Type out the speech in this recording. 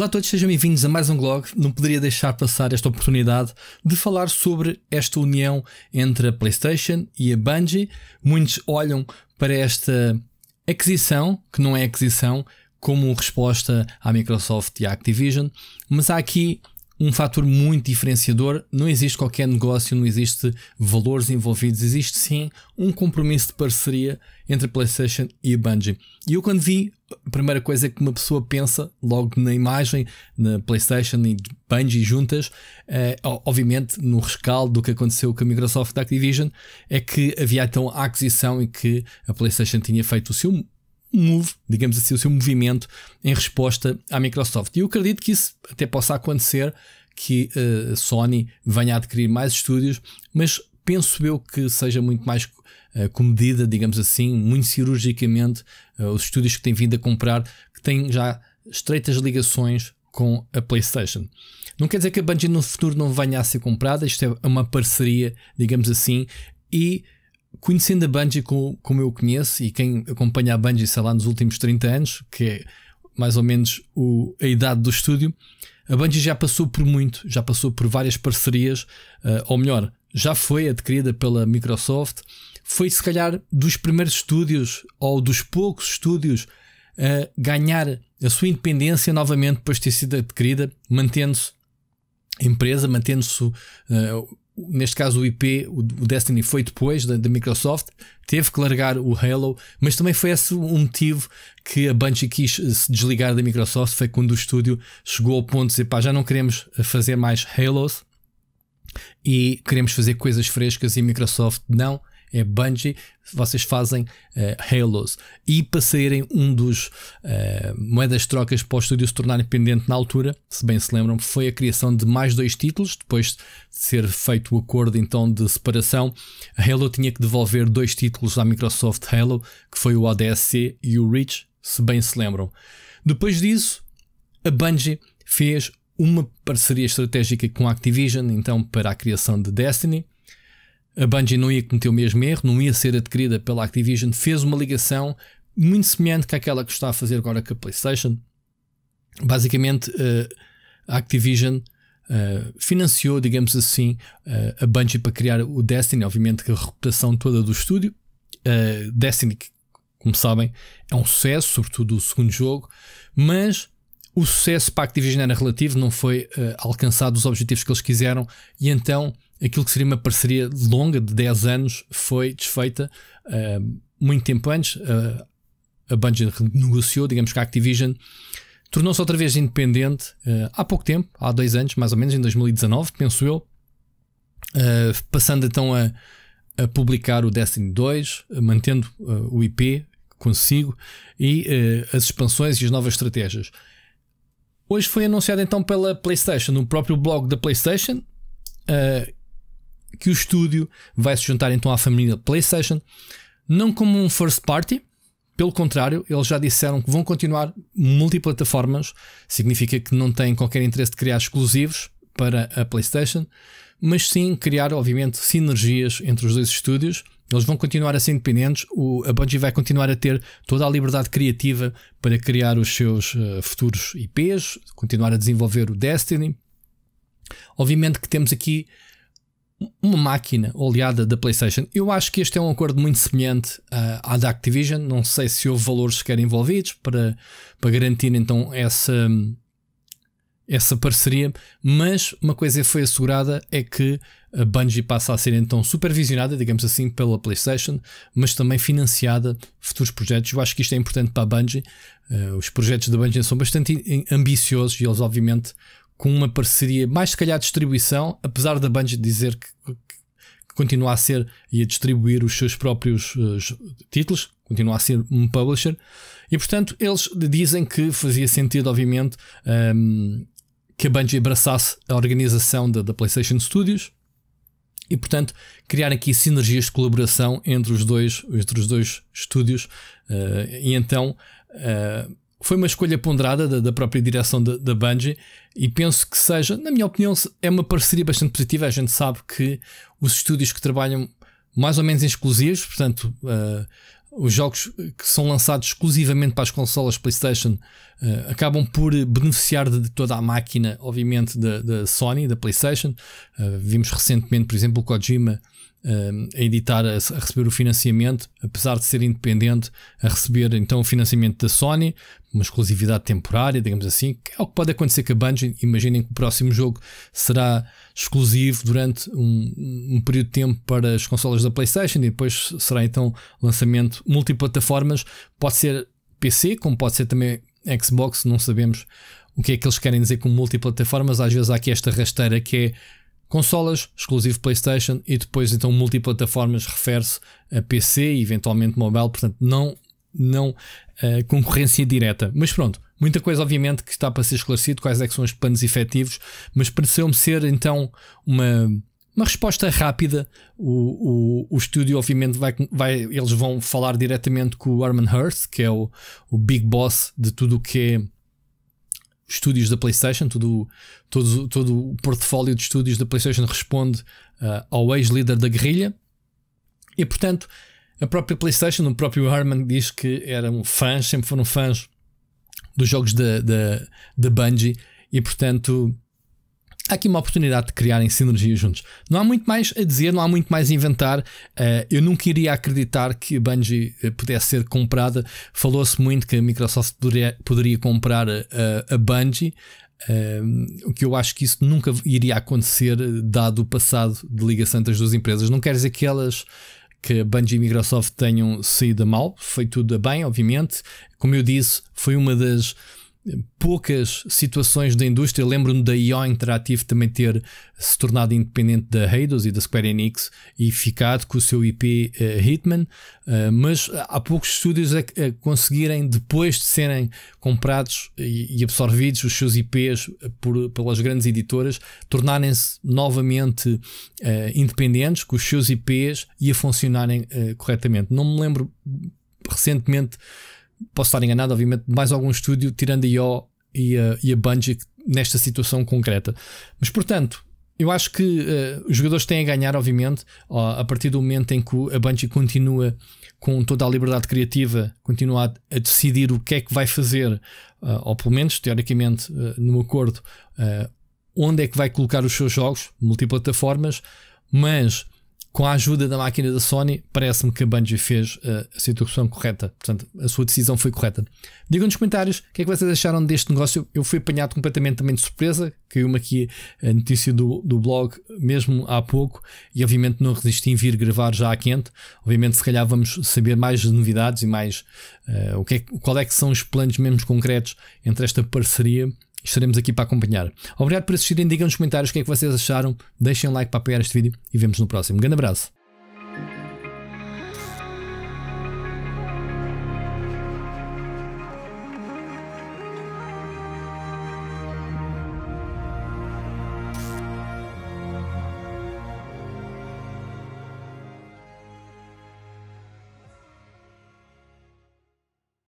Olá a todos, sejam bem-vindos a mais um blog. Não poderia deixar passar esta oportunidade de falar sobre esta união entre a PlayStation e a Bungie. Muitos olham para esta aquisição, que não é aquisição, como resposta à Microsoft e à Activision, mas há aqui um fator muito diferenciador. Não existe qualquer negócio, não existe valores envolvidos, existe sim um compromisso de parceria entre PlayStation e Bungie. E eu quando vi, a primeira coisa que uma pessoa pensa logo na imagem, na PlayStation e Bungie juntas, é, obviamente no rescaldo do que aconteceu com a Microsoft da Activision, é que havia então a aquisição e que a PlayStation tinha feito o seu move, digamos assim, o seu movimento em resposta à Microsoft. E eu acredito que isso até possa acontecer, que a eh, Sony venha a adquirir mais estúdios, mas penso eu que seja muito mais eh, comedida, digamos assim, muito cirurgicamente, eh, os estúdios que têm vindo a comprar, que têm já estreitas ligações com a PlayStation. Não quer dizer que a Bungie no futuro não venha a ser comprada, isto é uma parceria, digamos assim, e conhecendo a Bungie como, como eu conheço e quem acompanha a Bungie, sei lá, nos últimos 30 anos, que é mais ou menos o, a idade do estúdio, a Bungie já passou por muito, já passou por várias parcerias, uh, ou melhor, já foi adquirida pela Microsoft, foi se calhar dos primeiros estúdios ou dos poucos estúdios a ganhar a sua independência novamente depois de ter sido adquirida, mantendo-se empresa, mantendo-se uh, neste caso o IP, o Destiny foi depois da, da, Microsoft, teve que largar o Halo, mas também foi esse o motivo que a Bungie quis eh, se desligar da Microsoft, foi quando o estúdio chegou ao ponto de dizer, pá, já não queremos eh, fazer mais Halos e queremos fazer coisas frescas e a Microsoft não, é Bungie, vocês fazem uh, Halos. E para saírem um dos uh, moedas trocas para o estúdio se tornar independente na altura, se bem se lembram, foi a criação de mais dois títulos. Depois de ser feito o acordo então de separação, a Halo tinha que devolver dois títulos à Microsoft Halo, que foi o ADSC e o Reach, se bem se lembram. Depois disso, a Bungie fez uma parceria estratégica com a Activision, então para a criação de Destiny, a Bungie não ia cometer o mesmo erro, não ia ser adquirida pela Activision, fez uma ligação muito semelhante àquela aquela que está a fazer agora com a PlayStation. Basicamente, eh, a Activision eh, financiou, digamos assim, eh, a Bungie para criar o Destiny, obviamente que a reputação toda do estúdio. Destiny, como sabem, é um sucesso, sobretudo o segundo jogo, mas o sucesso para a Activision era relativo, não foi alcançado os objetivos que eles quiseram, e então aquilo que seria uma parceria longa de 10 anos foi desfeita uh, muito tempo antes. Uh, a Bungie renegociou, digamos que a Activision tornou-se outra vez independente uh, há pouco tempo, há dois anos, mais ou menos, em 2019, penso eu. passando então a, a, publicar o Destiny 2, mantendo o IP consigo e as expansões e as novas estratégias. Hoje foi anunciado então pela PlayStation, no próprio blog da PlayStation, Uh, que o estúdio vai se juntar então à família PlayStation, não como um first party, pelo contrário, eles já disseram que vão continuar multiplataformas, significa que não têm qualquer interesse de criar exclusivos para a PlayStation, mas sim criar, obviamente, sinergias entre os dois estúdios. Eles vão continuar a ser independentes, o, a Bungie vai continuar a ter toda a liberdade criativa para criar os seus uh, futuros IPs, continuar a desenvolver o Destiny. Obviamente que temos aqui uma máquina oleada da PlayStation. Eu acho que este é um acordo muito semelhante uh, à da Activision. Não sei se houve valores sequer envolvidos para, para garantir então essa, essa parceria, mas uma coisa foi assegurada é que a Bungie passa a ser então supervisionada, digamos assim, pela PlayStation, mas também financiada futuros projetos. Eu acho que isto é importante para a Bungie. Uh, os projetos da Bungie são bastante ambiciosos e eles, obviamente, com uma parceria, mais se calhar distribuição, apesar da Bungie dizer que, que continua a ser e a distribuir os seus próprios uh, títulos, continua a ser um publisher, e portanto eles dizem que fazia sentido, obviamente, um, ehm, que a Bungie abraçasse a organização da, da PlayStation Studios e portanto criar aqui sinergias de colaboração entre os dois entre os dois estúdios uh, e então uh, foi uma escolha ponderada da, da própria direção da Bungie e penso que seja, na minha opinião, é uma parceria bastante positiva. A gente sabe que os estúdios que trabalham mais ou menos em exclusivos, portanto, uh, os jogos que são lançados exclusivamente para as consolas PlayStation uh, acabam por beneficiar de, toda a máquina, obviamente, da, da Sony, da PlayStation. Uh, vimos recentemente, por exemplo, o Kojima Ehm, a editar, a, receber o financiamento, apesar de ser independente, a receber então o financiamento da Sony, uma exclusividade temporária, digamos assim, que é o que pode acontecer com a Bungie. Imaginem que o próximo jogo será exclusivo durante um, um período de tempo para as consolas da PlayStation e depois será então lançamento multiplataformas. Pode ser PC, como pode ser também Xbox, não sabemos o que é que eles querem dizer com multiplataformas. Às vezes há aqui esta rasteira que é Consolas, exclusivo PlayStation e depois então multiplataformas refere-se a PC e eventualmente mobile, portanto não, não uh, concorrência direta. Mas pronto, muita coisa obviamente que está para ser esclarecido, quais é que são os planos efetivos, mas pareceu-me ser então uma uma resposta rápida. O, o, o estúdio, obviamente, vai, vai, eles vão falar diretamente com o Herman Hurst, que é o, o big boss de tudo o que é estúdios da PlayStation, todo, todo, todo o portfólio de estúdios da PlayStation responde uh, ao ex-líder da guerrilha. E portanto, a própria PlayStation, o próprio Harman diz que eram fãs, sempre foram fãs dos jogos da, da, da Bungie e portanto há aqui uma oportunidade de criarem sinergia juntos. Não há muito mais a dizer, não há muito mais a inventar. Eh, eu nunca iria acreditar que a Bungie eh, pudesse ser comprada. Falou-se muito que a Microsoft poderia, poderia comprar a, eh, a Bungie. o que eu acho que isso nunca iria acontecer, dado o passado de ligação entre as duas empresas. Não quer dizer que elas que a Bungie e a Microsoft tenham saído a mal, foi tudo a bem, obviamente. Como eu disse, foi uma das poucas situações da indústria. Lembro-me da IO Interactive também ter se tornado independente da Heidos e da Square Enix e ficado com o seu IP uh, eh, Hitman, uh, mas há poucos estúdios a, a, conseguirem, depois de serem comprados e, e absorvidos os seus IPs por, pelas grandes editoras, tornarem-se novamente uh, independentes com os seus IPs e a funcionarem corretamente. Não me lembro recentemente posso estar enganado, obviamente, mais algum estúdio, tirando a IO e a, e a Bungie nesta situação concreta. Mas portanto, eu acho que uh, os jogadores têm a ganhar, obviamente, ó, a partir do momento em que a Bungie continua com toda a liberdade criativa, continua a, a decidir o que é que vai fazer, uh, ou pelo menos, teoricamente, uh, acordo, onde é que vai colocar os seus jogos, multiplataformas, mas com a ajuda da máquina da Sony, parece-me que a Bungie fez uh, a situação correta. Portanto, a sua decisão foi correta. Digam nos comentários o que é que vocês acharam deste negócio. Eu fui apanhado completamente também de surpresa. Caiu-me aqui a notícia do, do blog mesmo há pouco e obviamente não resisti em vir gravar já à quente. Obviamente, se calhar vamos saber mais novidades e mais uh, o que é, qual é que são os planos mesmo concretos entre esta parceria estaremos aqui para acompanhar. Obrigado por assistirem, digam nos comentários o que é que vocês acharam, deixem like para apoiar este vídeo e vemos no próximo. Um grande abraço!